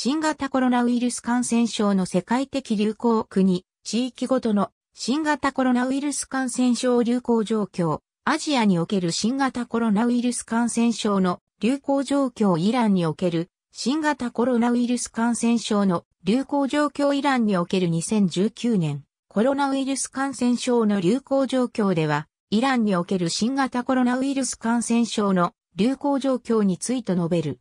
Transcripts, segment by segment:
新型コロナウイルス感染症の世界的流行国、地域ごとの新型コロナウイルス感染症流行状況、アジアにおける新型コロナウイルス感染症の流行状況イランにおける新型コロナウイルス感染症の流行状況イランにおける2019年コロナウイルス感染症の流行状況ではイランにおける新型コロナウイルス感染症の流行状況について述べる。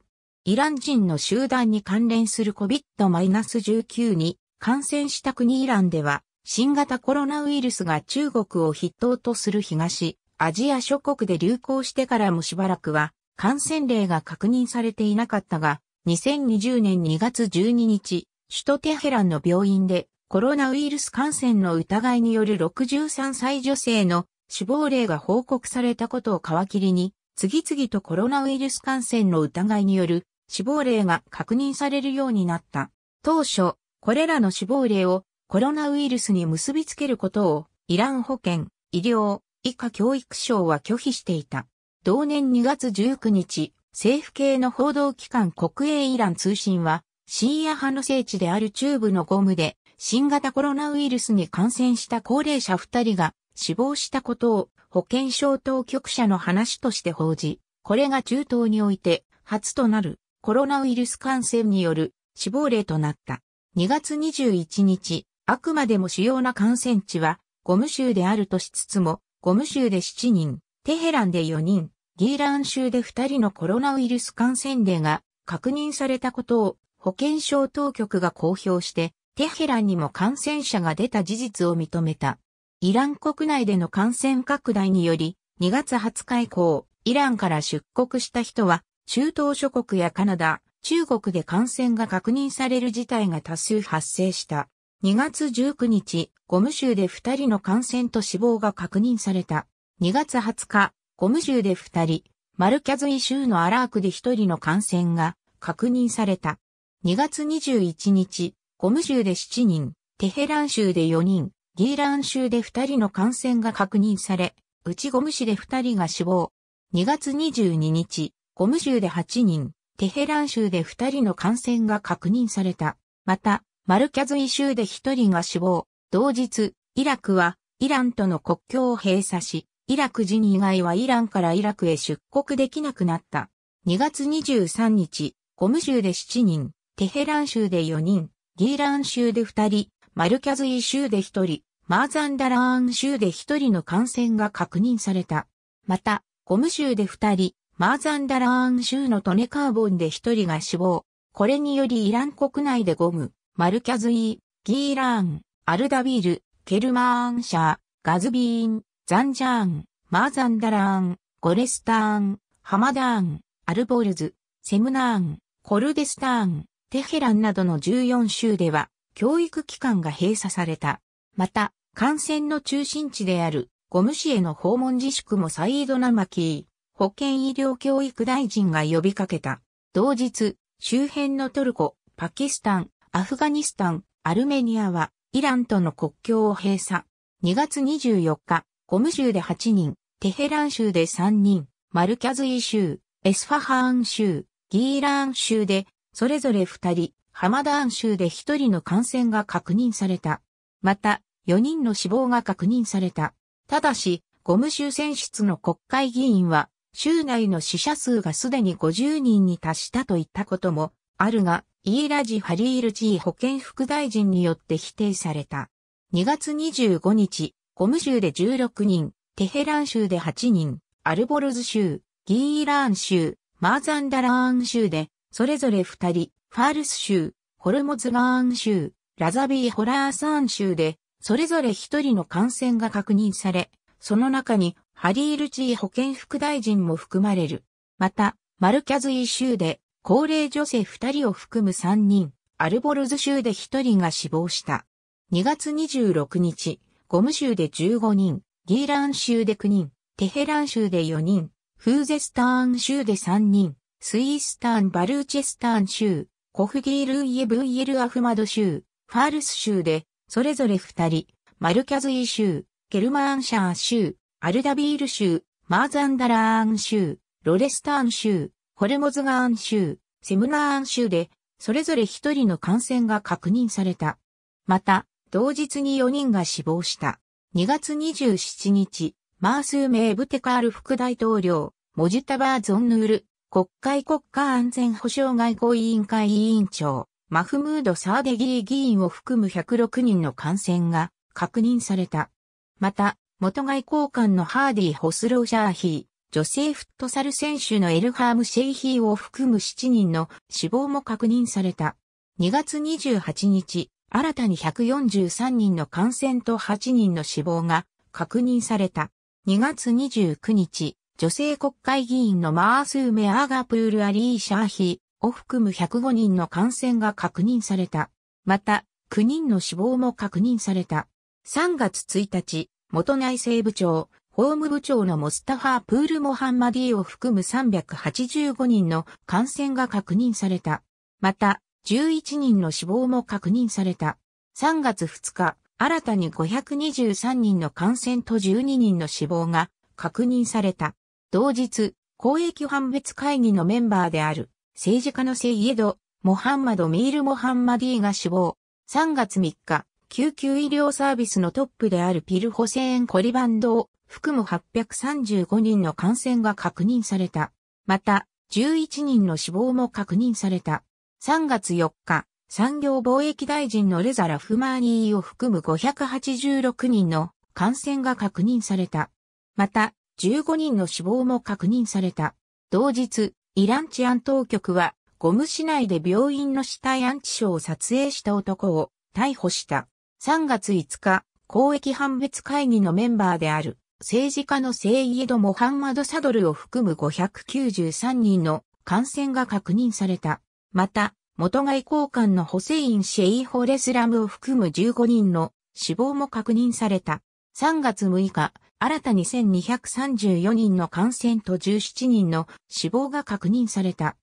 イラン人の集団に関連する COVID-19 に感染した国イランでは、新型コロナウイルスが中国を筆頭とする東、アジア諸国で流行してからもしばらくは、感染例が確認されていなかったが、2020年2月12日、首都テヘランの病院でコロナウイルス感染の疑いによる63歳女性の死亡例が報告されたことを皮切りに、次々とコロナウイルス感染の疑いによる死亡例が確認されるようになった。当初、これらの死亡例をコロナウイルスに結びつけることをイラン保健、医療、以下教育省は拒否していた。同年2月19日、政府系の報道機関国営イラン通信は、シーア派の聖地である中部のゴムで、新型コロナウイルスに感染した高齢者2人が死亡したことを保健省当局者の話として報じ、これが中東において初となるコロナウイルス感染による死亡例となった。2月21日、あくまでも主要な感染地は、ゴム州であるとしつつも、ゴム州で7人、テヘランで4人、ギーラン州で2人のコロナウイルス感染例が確認されたことを保健省当局が公表して、テヘランにも感染者が出た事実を認めた。イラン国内での感染拡大により、2月20日以降、イランから出国した人は中東諸国やカナダ、中国で感染が確認される事態が多数発生した。2月19日、ゴム州で2人の感染と死亡が確認された。2月20日、ゴム州で2人、マルキャズイ州のアラークで1人の感染が確認された。2月21日、ゴム州で7人、テヘラン州で4人、ギーラン州で2人の感染が確認され、うちゴム市で2人が死亡。2月22日、ゴム州で8人、テヘラン州で2人の感染が確認された。また、マルキャズイ州で1人が死亡。同日、イラクはイランとの国境を閉鎖し、イラク人以外はイランからイラクへ出国できなくなった。2月23日、ゴム州で7人、テヘラン州で4人、ギーラン州で2人、マルキャズイ州で1人、マーザンダラーン州で1人の感染が確認された。また、ゴム州で2人、マーザンダラーン州のトネカーボンで一人が死亡。これによりイラン国内でゴム、マルキャズイ、ギーラーン、アルダビール、ケルマーンシャー、ガズビーン、ザンジャーン、マーザンダラーン、ゴレスターン、ハマダーン、アルボルズ、セムナーン、コルデスターン、テヘランなどの14州では、教育機関が閉鎖された。また、感染の中心地であるゴム市への訪問自粛もサイードナマキー、保健医療教育大臣が呼びかけた。同日、周辺のトルコ、パキスタン、アフガニスタン、アルメニアは、イランとの国境を閉鎖。2月24日、ゴム州で8人、テヘラン州で3人、マルキャズイ州、エスファハーン州、ギーラーン州で、それぞれ2人、ハマダーン州で1人の感染が確認された。また、4人の死亡が確認された。ただし、ゴム州選出の国会議員は、州内の死者数がすでに50人に達したといったこともあるが、イーラジ・ハリールチー保健副大臣によって否定された。2月25日、ゴム州で16人、テヘラン州で8人、アルボルズ州、ギーラーン州、マーザンダラーン州で、それぞれ2人、ファールス州、ホルモズラーン州、ラザビー・ホラーサーン州で、それぞれ1人の感染が確認され、その中にハリールチー保健副大臣も含まれる。また、マルキャズイ州で高齢女性2人を含む3人、アルボルズ州で1人が死亡した。2月26日、ゴム州で15人、ギーラン州で9人、テヘラン州で4人、フーゼスターン州で3人、スイースターン・バルーチェスターン州、コフギールイエ・ブイエル・アフマド州、ファールス州で、それぞれ2人、マルキャズイ州、ケルマーンシャー州、アルダビール州、マーザンダラーン州、ロレスターン州、ホルモズガーン州、セムナーン州で、それぞれ一人の感染が確認された。また、同日に4人が死亡した。2月27日、マースーメーブテカール副大統領、モジュタバー・ゾンヌール、国会国家安全保障外交委員会委員長、マフムード・サーデギー議員を含む106人の感染が確認された。また、元外交官のハーディ・ホスロー・シャーヒー、女性フットサル選手のエルハーム・シェイヒーを含む7人の死亡も確認された。2月28日、新たに143人の感染と8人の死亡が確認された。2月29日、女性国会議員のマースーメ・アーガプール・アリー・シャーヒーを含む105人の感染が確認された。また、9人の死亡も確認された。3月1日、元内政部長、法務部長のモスタファー・プール・モハンマディを含む385人の感染が確認された。また、11人の死亡も確認された。3月2日、新たに523人の感染と12人の死亡が確認された。同日、公益判別会議のメンバーである政治家のセイエド・モハンマド・ミール・モハンマディが死亡。3月3日、救急医療サービスのトップであるピルホセーン・コリバンドを含む835人の感染が確認された。また、11人の死亡も確認された。3月4日、産業貿易大臣のレザラ・フマーニーを含む586人の感染が確認された。また、15人の死亡も確認された。同日、イラン治安当局は、ゴム市内で病院の死体安置所を撮影した男を逮捕した。3月5日、公益判別会議のメンバーである、政治家のセイエド・モハンマド・サドルを含む593人の感染が確認された。また、元外交官のホセイン・シェイホレスラムを含む15人の死亡も確認された。3月6日、新たに1234人の感染と17人の死亡が確認された。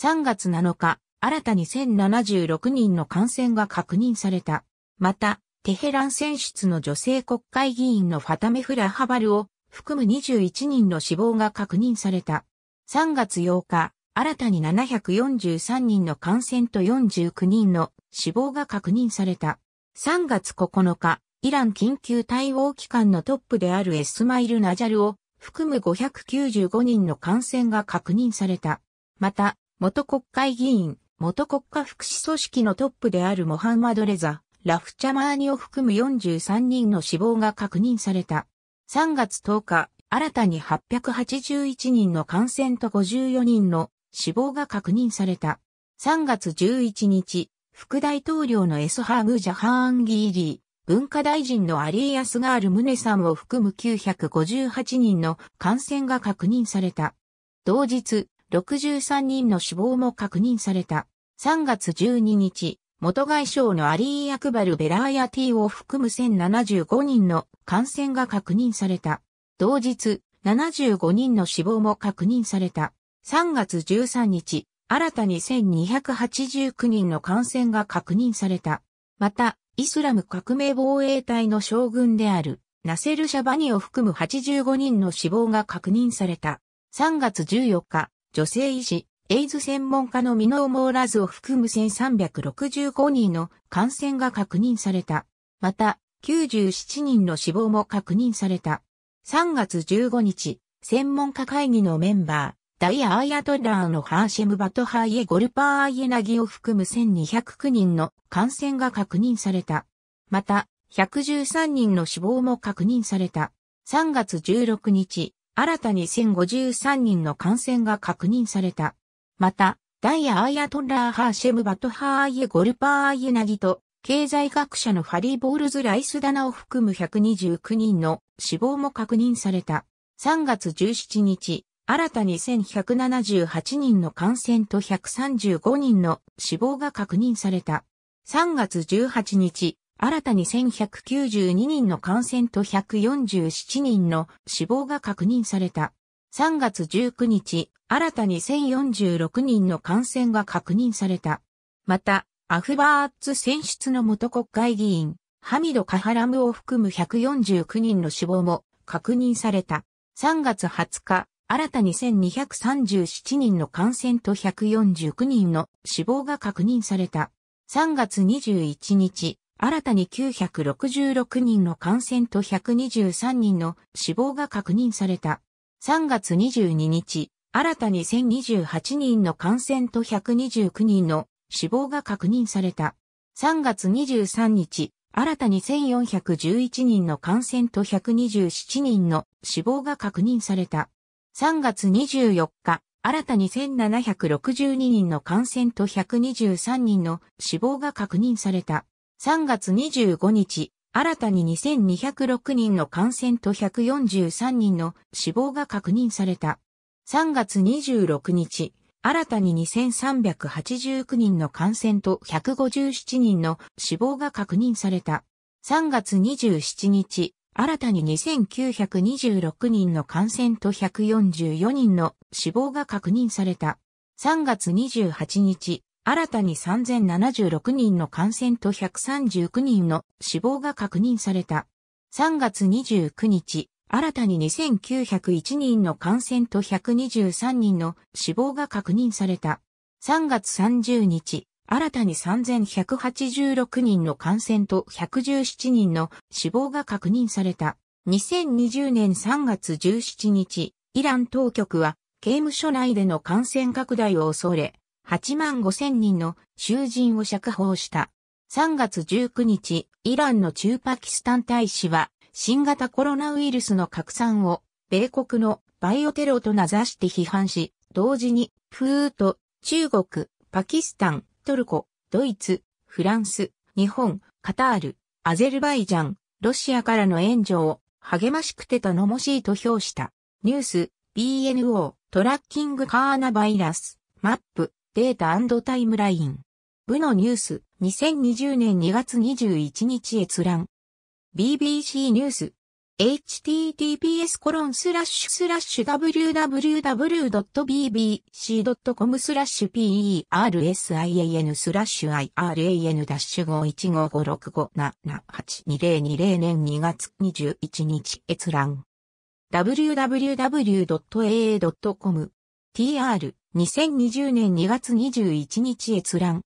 3月7日、新たに1076人の感染が確認された。また、テヘラン選出の女性国会議員のファタメフラ・ハバルを含む21人の死亡が確認された。3月8日、新たに743人の感染と49人の死亡が確認された。3月9日、イラン緊急対応機関のトップであるエスマイル・ナジャルを含む595人の感染が確認された。また、元国会議員、元国家福祉組織のトップであるモハンマド・レザ、ラフチャマーニを含む43人の死亡が確認された。3月10日、新たに881人の感染と54人の死亡が確認された。3月11日、副大統領のエスハーグ・ジャハーンギーリー、文化大臣のアリーヤスガール・ムネさんを含む958人の感染が確認された。同日、63人の死亡も確認された。3月12日、元外相のアリー・アクバル・ベラーヤティを含む1075人の感染が確認された。同日、75人の死亡も確認された。3月13日、新たに1289人の感染が確認された。また、イスラム革命防衛隊の将軍である、ナセル・シャバニを含む85人の死亡が確認された。3月14日、女性医師、エイズ専門家のミノーモーラズを含む1365人の感染が確認された。また、97人の死亡も確認された。3月15日、専門家会議のメンバー、ダイア・アイアトラーのハーシェム・バトハイエ・ゴルパー・アイエナギを含む1209人の感染が確認された。また、113人の死亡も確認された。3月16日、新たに1053人の感染が確認された。また、ダイヤ・アイアトッラー・ハーシェム・バト・ハーイエ・ゴルパー・アイエナギと、経済学者のハリー・ボールズ・ライス・ダナを含む129人の死亡も確認された。3月17日、新たに1178人の感染と135人の死亡が確認された。3月18日、新たに1192人の感染と147人の死亡が確認された。3月19日、新たに1046人の感染が確認された。また、アフバーツ選出の元国会議員、ハミド・カハラムを含む149人の死亡も確認された。3月20日、新たに1237人の感染と149人の死亡が確認された。3月21日、新たに966人の感染と123人の死亡が確認された。3月22日、新たに1028人の感染と129人の死亡が確認された。3月23日、新たに1411人の感染と127人の死亡が確認された。3月24日、新たに1762人の感染と123人の死亡が確認された。3月25日、新たに2206人の感染と143人の死亡が確認された。3月26日、新たに2389人の感染と157人の死亡が確認された。3月27日、新たに2926人の感染と144人の死亡が確認された。3月28日、新たに3076人の感染と139人の死亡が確認された。3月29日、新たに2901人の感染と123人の死亡が確認された。3月30日、新たに3186人の感染と117人の死亡が確認された。2020年3月17日、イラン当局は刑務所内での感染拡大を恐れ、8万5千人の囚人を釈放した。3月19日、イランの中パキスタン大使は、新型コロナウイルスの拡散を、米国のバイオテロと名指して批判し、同時に、ふーと、中国、パキスタン、トルコ、ドイツ、フランス、日本、カタール、アゼルバイジャン、ロシアからの援助を、励ましくて頼もしいと評した。ニュース、BNO、トラッキングカーナバイラス、マップ、データタイムライン。部のニュース、2020年2月21日閲覧。BBC ニュース。https コロンスラッシュスラッシュ www.bbc.com スラッシュ persian スラッシュ iran-51565778200 年2月21日閲覧 www.aa.com TR、2020年2月21日閲覧。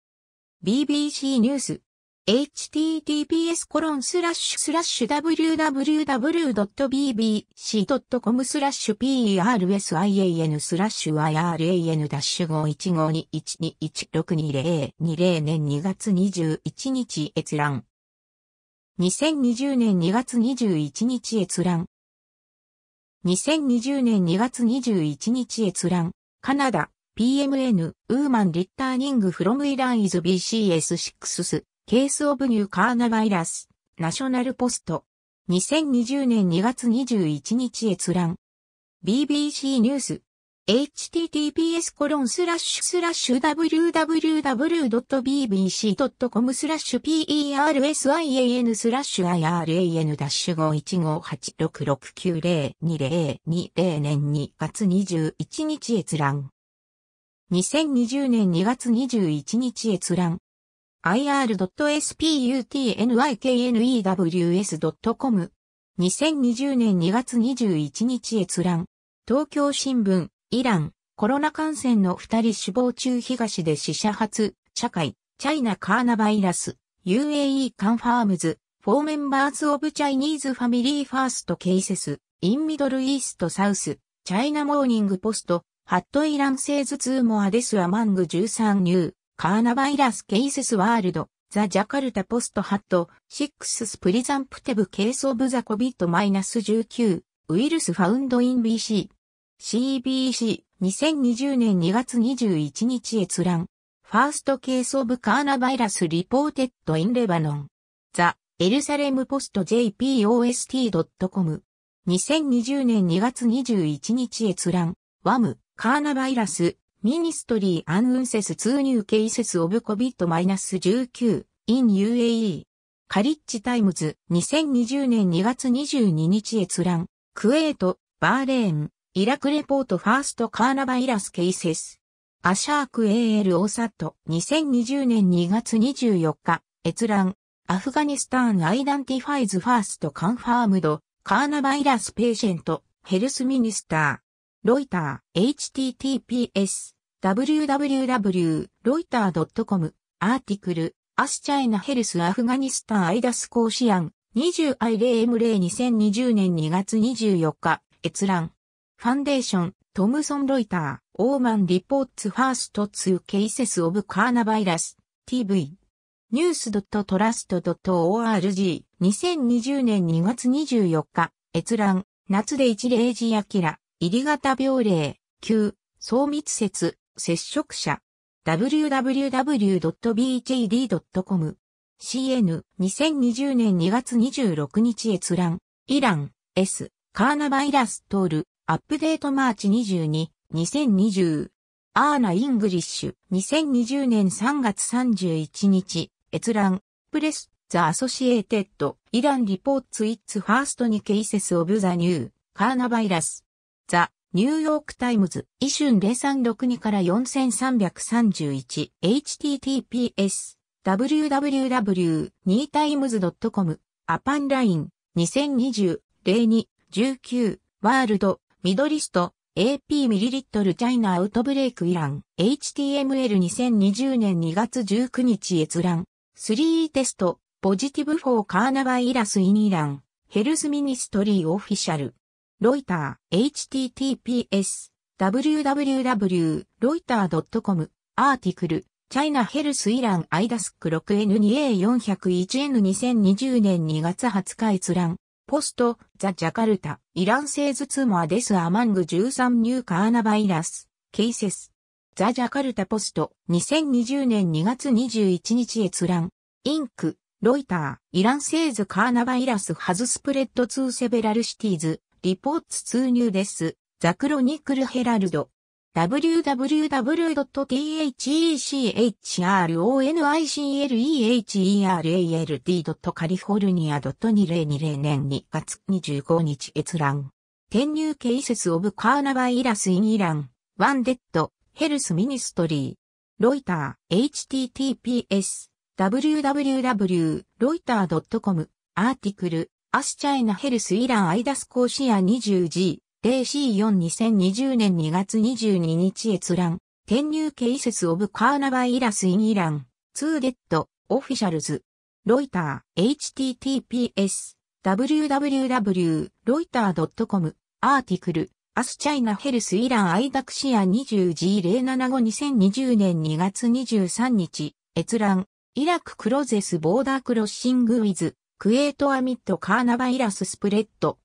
BBC ニュース。https コロンスラッシュスラッシュ www.bbc.com スラッシュ prsian スラッシュ i r a n ダッシュ5 1 5 2 1 2 1 6 2 0 2 0年2月21日閲覧。2020年2月21日閲覧。2020年2月21日閲覧。カナダ、PMN、ウーマン・リッターニング・フロム・イラン・イズ・ BCS6 ケース・オブ・ニュー・カーナ・バイラス、ナショナル・ポスト。2020年2月21日閲覧。BBC ニュース。https www.bbc.com スラッシュ persian ス iran-515866902020 年2月21日閲覧。2020年2月21日閲覧。ir.sputniknews.com2020 年2月21日閲覧。東京新聞。イラン、コロナ感染の二人死亡中東で死者初、社会、チャイナカーナバイラス、UAE カンファームズ、フォーメンバーズオブチャイニーズファミリーファーストケイセス、インミドルイーストサウス、チャイナモーニングポスト、ハットイラン製ーズツーモアデスアマング13ニュー、カーナバイラスケイセスワールド、ザ・ジャカルタ・ポスト・ハット、シックス・スプリザンプテブ・ケース・オブ・ザ・コビット・マイナス19、ウイルス・ファウンド・イン・ BC。CBC 2020年2月21日閲覧。ファーストケースオブカーナバイラスリポーテッドインレバノン。ザ・エルサレムポスト JPOST.com。2020年2月21日閲覧。ワム、カーナバイラス、ミニストリーアンウンセスツーニューケイセスオブコビットマイナス19、イン UAE。カリッチ・タイムズ、2020年2月22日閲覧。クエート、バーレーン、イラクレポートファーストカーナバイラスケイセス。アシャーク AL オサット2020年2月24日、閲覧。アフガニスタンアイダンティファイズファーストカンファームド、カーナバイラスペーシェント、ヘルスミニスター。ロイター、https、www.loiter.com、アーティクル、アスチャイナヘルスアフガニスタンアイダスコーシアン、20i0m02020 年2月24日、閲覧。ファンデーション、トムソン・ロイター、オーマン・リポーツ・ファースト・ツー・ケイセス・オブ・カーナバイラス、TV。ニュース .trust.org、2020年2月24日、閲覧、夏で一例時アキラ、入り型病例、急、総密接、接触者、www.bjd.com、cn、2020年2月26日閲覧、イラン、S、カーナバイラストール、アップデートマーチ22、2020。アーナ・イングリッシュ、2020年3月31日、閲覧、プレス、ザ・アソシエーテッド、イラン・リポーツ・イッツ・ファースト・にケイセス・オブ・ザ・ニュー、カーナバイラス、ザ・ニューヨーク・タイムズ、イシュン0362から4331、https、www.2times.com、アパンライン、2020、02、19、ワールド、ミドリスト、AP ミリリットルチャイナアウトブレイクイラン、HTML2020 年2月19日閲覧、3テスト、ポジティブ4カーナバイイラスインイラン、ヘルスミニストリーオフィシャル、ロイター、https、www.reuter.com、アーティクル、チャイナヘルスイランアイダスク 6N2A401N2020 年2月20日閲覧、ポスト、ザ・ジャカルタ。イラン製図ツモアデスアマング13ニューカーナバイラス、ケイセス。ザ・ジャカルタ・ポスト、2020年2月21日閲覧。インク、ロイター、イラン製図カーナバイラスハズスプレッド2セベラルシティーズ、リポーツーニューです。ザクロニクルヘラルド。www.thechroniclealt.california.2020 r 年2月25日閲覧。転入ケイセスオブカーナバイラスインイラン、ワンデッド、ヘルスミニストリー。ロイター、https、www.loiter.com、アーティクル、アスチャイナヘルスイランアイダスコーシア 20G。0C42020 年2月22日閲覧。転入ケイセスオブカーナバイラスインイラン。ツーデッド、オフィシャルズ。ロイター、https、www.loiter.com、アーティクル、アスチャイナヘルスイランアイダクシア 20G0752020 年2月23日、閲覧、イラククロゼスボーダークロッシングウィズ、クエートアミットカーナバイラススプレッド。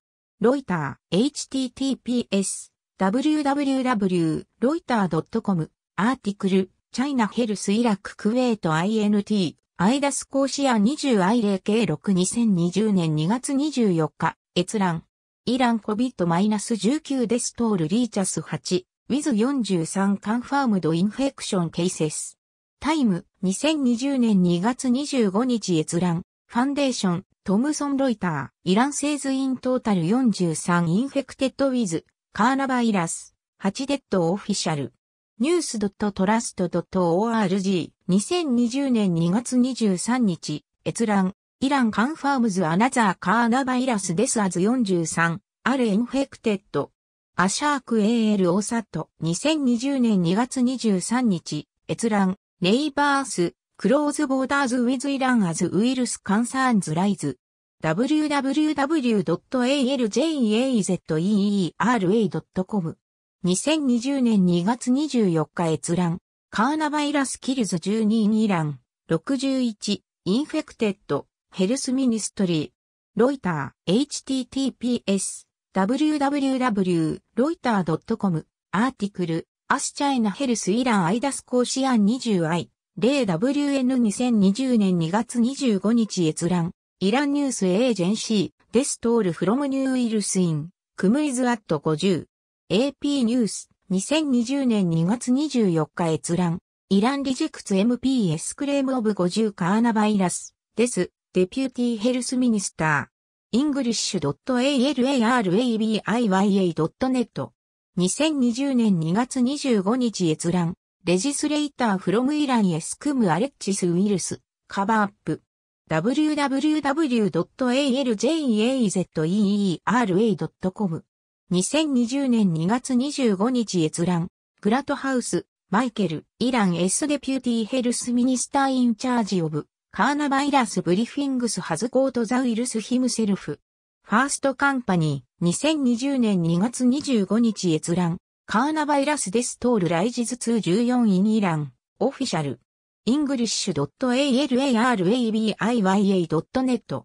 ロイター、https、www.loiter.com、アーティクル、チャイナヘルスイラククウェイト INT、アイダスコーシア 20I0K62020 年2月24日、閲覧。イランコビット1 9デストールリーチャス8、ウィズ4 3カンファームドインフェクションケイセス。タイム、2020年2月25日閲覧。ファンデーション、トムソン・ロイター、イラン製図イントータル43インフェクテッド・ウィズ、カーナバイラス、8デッド・オフィシャル。ニュース .trust.org、2020年2月23日、閲覧、イランカンファームズ・アナザー・カーナバイラス・デス・アズ43、アル・インフェクテッド。アシャーク AL オサット2020年2月23日、閲覧、ネイバース、Close Borders with Iran as Wills Concerns Rise www.aljazeera.com 2020年2月24日閲覧カーナバイラスキルズ12イラン61インフェクテッドヘルスミニストリーロイター https www.loiter.com アーティクルアスチャイナヘルスイランアイダスコーシアン 20i 0WN2020 年2月25日閲覧。イランニュースエージェンシー、デストールフロムニューウイルスイン、クムイズアット50。AP ニュース、2020年2月24日閲覧。イランリジェクツ MPS クレームオブ50カーナバイラス、です、デピューティーヘルスミニスター。イングリッシュ a l a r a b i y a n e t 2020年2月25日閲覧。レジスレイターフロムイランエスクムアレッチスウィルス、カバーアップ。www.aljazera.com 2020年2月25日閲覧、グラトハウス、マイケル、イラン S デピューティーヘルスミニスターインチャージオブ、カーナバイラスブリフィングスハズコートザウイルスヒムセルフ。ファーストカンパニー、2020年2月25日閲覧、カーナバイラスデストールライジズ2 14インイラン、オフィシャル。english.alarabiya.net。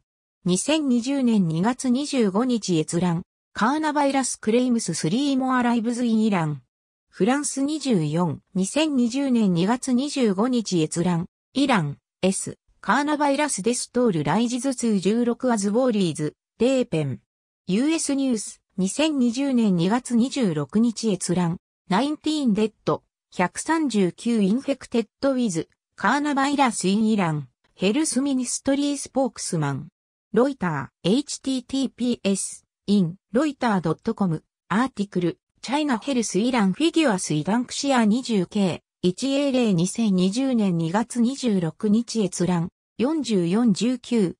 2020年2月25日閲覧。カーナバイラスクレイムス3モアライブズインイラン。フランス24、2020年2月25日閲覧。イラン、S。カーナバイラスデストールライジズ2 16アズボーリーズ、デーペン。US ニュース。2020年2月26日閲覧、19デッド、139インフェクテッドウィズ、カーナバイラスインイラン、ヘルスミニストリースポークスマン、ロイター、https、in、ロイター .com、アーティクル、チャイナヘルスイランフィギュアスイダンクシア 20K、1A02020 年2月26日閲覧、4419。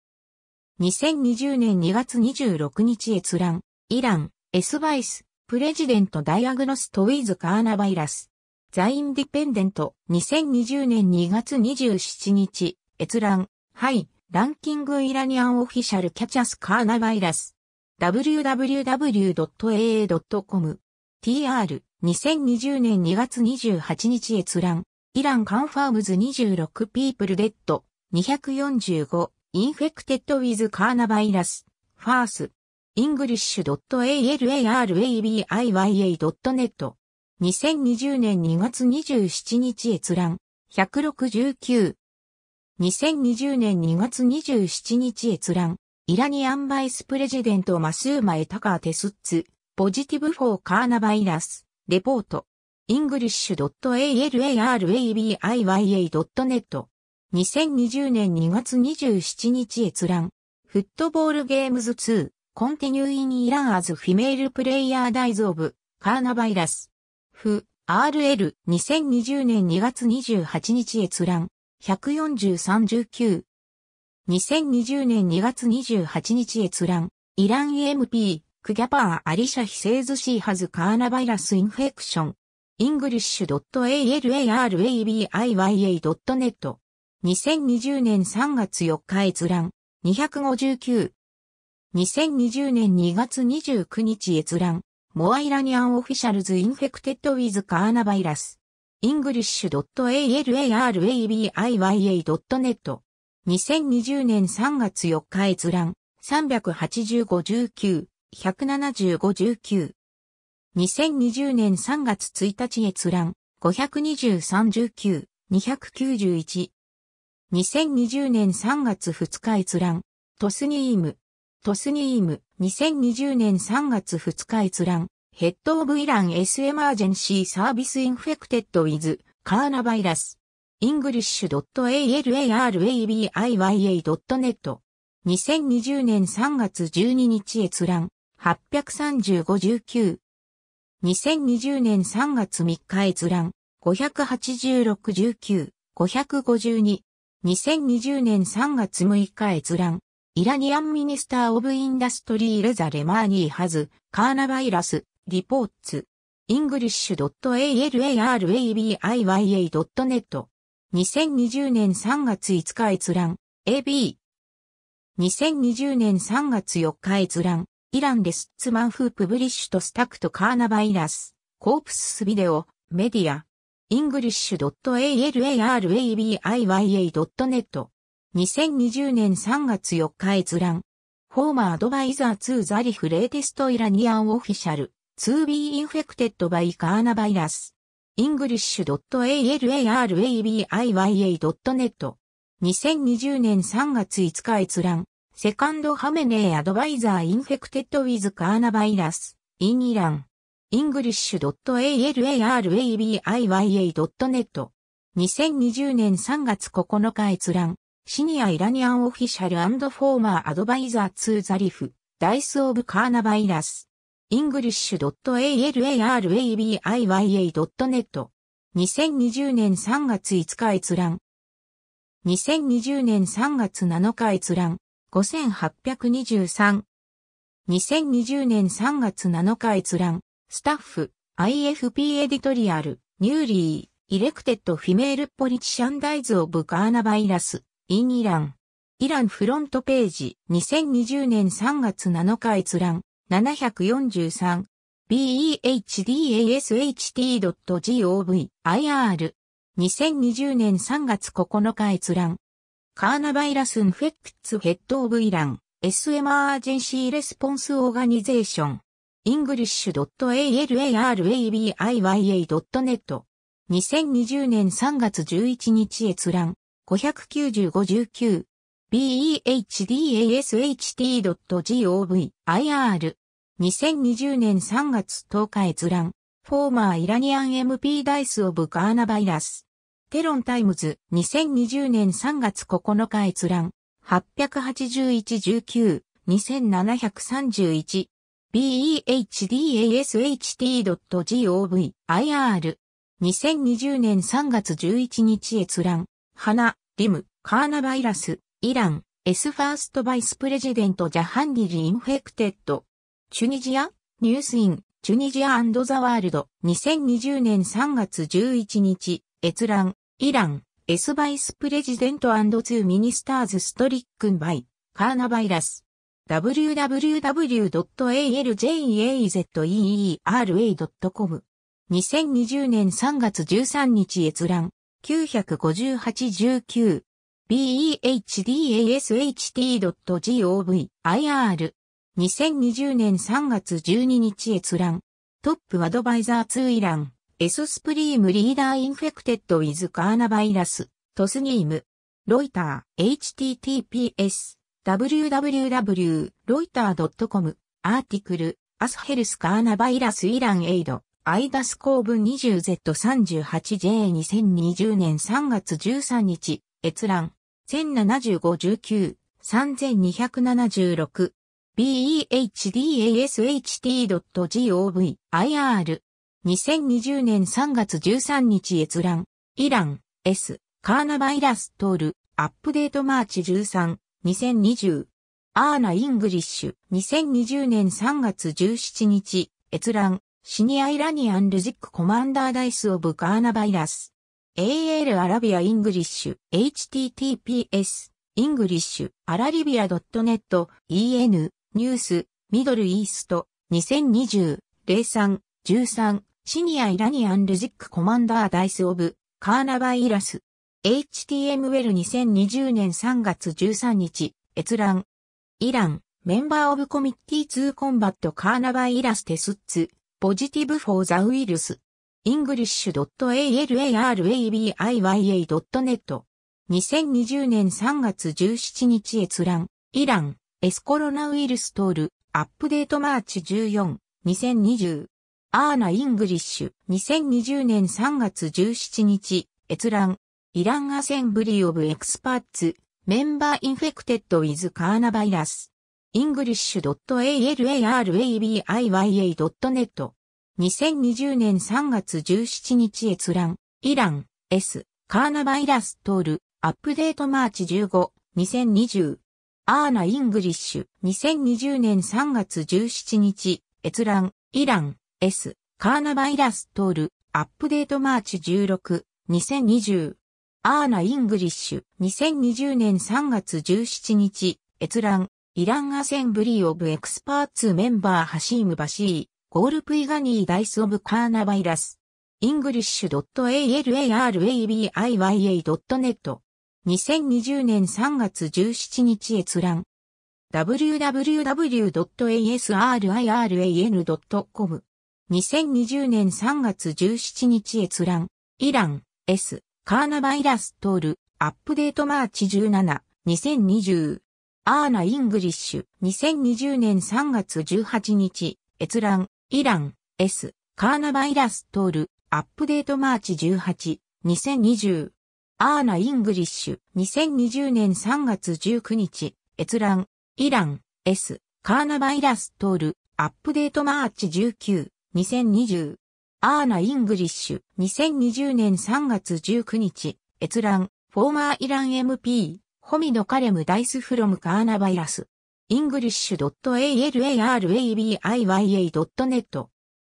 2020年2月26日閲覧、イラン、エスバイス、プレジデントダイアグノストウィズカーナバイラス。ザインディペンデント、2020年2月27日、閲覧、はい、ランキングイラニアンオフィシャルキャチャスカーナバイラス。www.aa.com。tr、2020年2月28日閲覧。イランカンファームズ26ピープルデッド、245、インフェクテッドウィズカーナバイラス、ファース。english.alarabiy.net 2020年2月27日閲覧169 2020年2月27日閲覧イラニアンバイスプレジデントマスーマエタカーテスッツポジティブフォーカーナバイラスレポート english.alarabiy.net 2020年2月27日閲覧フットボールゲームズ2 continue in Iran as female player dies of coronavirus. ふ、RL 2020年2月28日閲覧14319 2020年2月28日閲覧イラン EMP クギャパーアリシャヒセーズシーハズカーナバイラスインフェクション e n g l i s h a l a r a b i y a n e t 2020年3月4日閲覧259 2020年2月29日閲覧、モアイラニアンオフィシャルズインフェクテッドウィズカーナバイラス。english.alarabiya.net。2020年3月4日閲覧、38519、17519。2020年3月1日閲覧、52319、291。2020年3月2日閲覧、トスニーム。トスニーム、2020年3月2日閲覧、ヘッドオブイラン S エマージェンシーサービスインフェクテッドウィズ、カーナバイラス、イングリッシュ .alarabiya.net。2020年3月12日閲覧、83519。2020年3月3日閲覧、58619、552。2020年3月6日閲覧、イラニアンミニスター・オブ・インダストリー・レザ・レマーニー・ハズ、カーナバイラス、リポーツ、イングリッシュ .alarabiya.net。2020年3月5日閲覧、AB。2020年3月4日閲覧、イランレスツマンフープブリッシュとスタクトカーナバイラス、コープスビデオ、メディア、イングリッシュ a l a r a b i y a n e t 2020年3月4日閲覧。フォーマーアドバイザー2ザリフレーテストイラニアンオフィシャル2ーインフェクテッドバイカーナバイラス english.alarabiya.net 2020年3月5日閲覧セカンドハメネーアドバイザーインフェクテッドウィズカーナバイラス in イラン english.alarabiya.net 2020年3月9日閲覧シニアイラニアンオフィシャルフォーマーアドバイザーツーザリフ、ダイスオブカーナバイラス、イングリッシュ .alarabiya.net 2020年3月5日閲覧2020年3月7日閲覧5823 2020年3月7日閲覧スタッフ IFP エディトリアルニューリーイレクテッドフィメールポリチシャンダイズオブカーナバイラスインイラン。イランフロントページ、2020年3月7日閲覧、743。behdash.ht.gov ir 2020年3月9日閲覧。カーナバイラスンフェクツヘッドオブイラン S エマージェンシーレスポンスオーガニゼーション english.alarabiya.net 2020年3月11日閲覧595-19 behdasht.gov ir 2020年3月10日閲覧フォーマーイラニアン MP ダイスオブガーナバイラステロンタイムズ2020年3月9日閲覧881-19-2731 behdash.gov t ir 2020年3月11日閲覧花、リム、カーナバイラス、イラン、エスファーストバイスプレジデントジャハンディリインフェクテッド。チュニジア、ニュースイン、チュニジアザワールド、2020年3月11日、閲覧、イラン、エスバイスプレジデントツーミニスターズストリックンバイ、カーナバイラス。www.aljazeera.com 2020年3月13日閲覧。958-19 b e h d a s h t g o v ir 2020年3月12日閲覧トップアドバイザー2イランエソスプリームリーダーインフェクテッドウィズカーナバイラストスニームロイター https www.loiter.com アーティクルアスヘルスカーナバイラスイランエイドアイダス公文 20Z38J2020 年3月13日、閲覧、1075-19-3276。behdasht.gov.ir 2020年3月13日閲覧、イラン、S、カーナバイラストール、アップデートマーチ13、2020。アーナ・イングリッシュ、2020年3月17日、閲覧、シニアイラニアン・ルジック・コマンダー・ダイス・オブ・カーナ・バイラス。AL アラビア・イングリッシュ、https、イングリッシュ、アラリビア .net、en、ニュース、ミドル・イースト、2020、03、13、シニア・イラニアン・ルジック・コマンダー・ダイス・オブ、カーナバイラス。HTML2020 年3月13日、閲覧。イラン、メンバー・オブ・コミッティ・ツー・コンバット・カーナバイラス・テスッツ。ポジティブフォーザウイルス。english.alarabya.net i 2020年3月17日閲覧、イラン、エスコロナウイルストール、アップデートマーチ14、2020。アーナ・イングリッシュ、2020年3月17日、閲覧、イランアセンブリー・オブエクスパッツ、メンバーインフェクテッドウィズカーナバイラス。english.alarabiy.net 2020年3月17日閲覧、イラン、S、カーナバイラストール、アップデートマーチ15、2020。アーナ・イングリッシュ、2020年3月17日、閲覧、イラン、S、カーナバイラストール、アップデートマーチ16、2020。アーナ・イングリッシュ、2020年3月17日、閲覧、イランアセンブリーオブエクスパーツメンバーハシームバシー、ゴールプイガニーダイスオブカーナバイラス、イングリッシュ .alarabiya.net 2020年3月17日閲覧 www.asriran.com 2020年3月17日閲覧イラン S カーナバイラストールアップデートマーチ17 2020アーナ・イングリッシュ、2020年3月18日、閲覧、イラン、S、カーナバイラストール、アップデートマーチ18、2020。アーナ・イングリッシュ、2020年3月19日、閲覧、イラン、S、カーナバイラストール、アップデートマーチ19、2020。アーナ・イングリッシュ、2020年3月19日、閲覧、フォーマーイラン MP、ホミのカレムダイスフロムカーナバイラス。e n g l i s h a l a r a b i y a n e t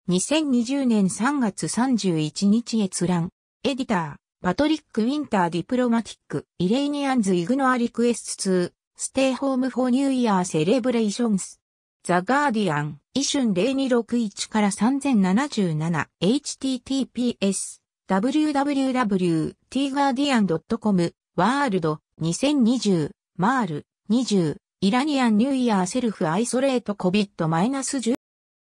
2020年3月31日閲覧。エディター、パトリック・ウィンター・ディプロマティック、イレーニアンズ・イグノア・リクエスト2、ステイ・ホーム・フォー・ニューイヤー・セレブレーションズ。ザ・ガーディアン、イシュン0261から3077、https、www.tguardian.com、ワールド、2020マール20イラニアンニューイヤーセルフアイソレートコビットマイナス1 0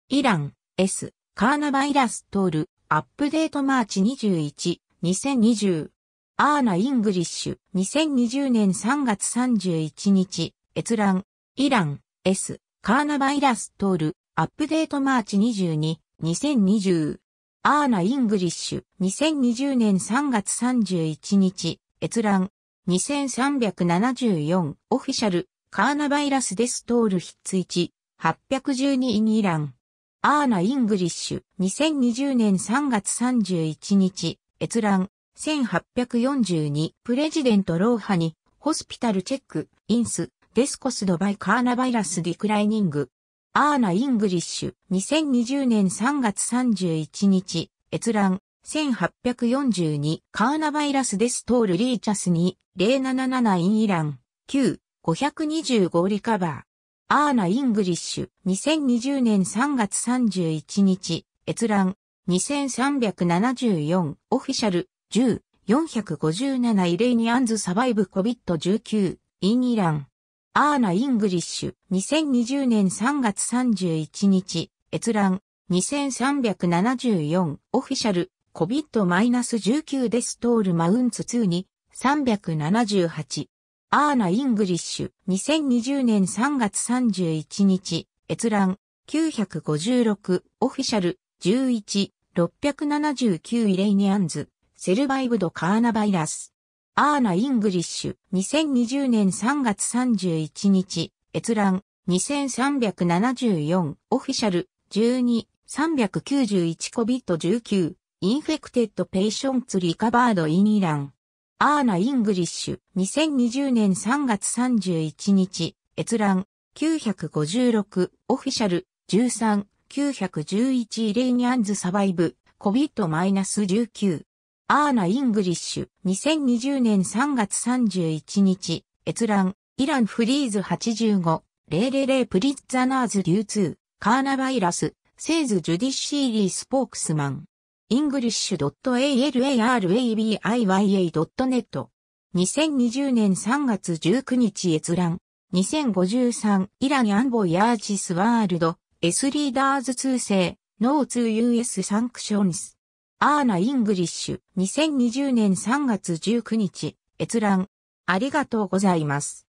イラン S カーナバイラストールアップデートマーチ21 2020アーナ・イングリッシュ2020年3月31日閲覧イラン S カーナバイラストールアップデートマーチ22 2020アーナ・イングリッシュ2020年3月31日閲覧2374オフィシャルカーナバイラスデストールヒッツ1 812イニーランアーナ・イングリッシュ2020年3月31日閲覧1842プレジデントローハニホスピタルチェックインスデスコスドバイカーナバイラスディクライニングアーナ・イングリッシュ2020年3月31日閲覧1842カーナバイラスデストールリーチャスに077インイラン9 525リカバーアーナ・イングリッシュ2020年3月31日閲覧2374オフィシャル10 457イレイニアンズサバイブコビット19インイランアーナ・イングリッシュ2020年3月31日閲覧2374オフィシャルコビット1 9デストールマウンツ2に378。アーナ・イングリッシュ2020年3月31日閲覧956オフィシャル11679イレイニアンズセルバイブドカーナバイラスアーナ・イングリッシュ2020年3月31日閲覧2374オフィシャル12391コビット1 9インフェクテッド・ペイションツ・リカバード・イン・イラン。アーナ・イングリッシュ。2020年3月31日。閲覧。956。オフィシャル。13。911イレイニアンズ・サバイブ。COVID-19。アーナ・イングリッシュ。2020年3月31日。閲覧。イラン・フリーズ85。000プリッツァナーズ流通。カーナバイラス。セーズ・ジュディシーリー・スポークスマン。english.alarabiy.net 2020年3月19日閲覧2053イランアンボヤージスワールド S リーダーズ通世ノーツ US サンクションスアーナ・イングリッシュ2020年3月19日閲覧ありがとうございます。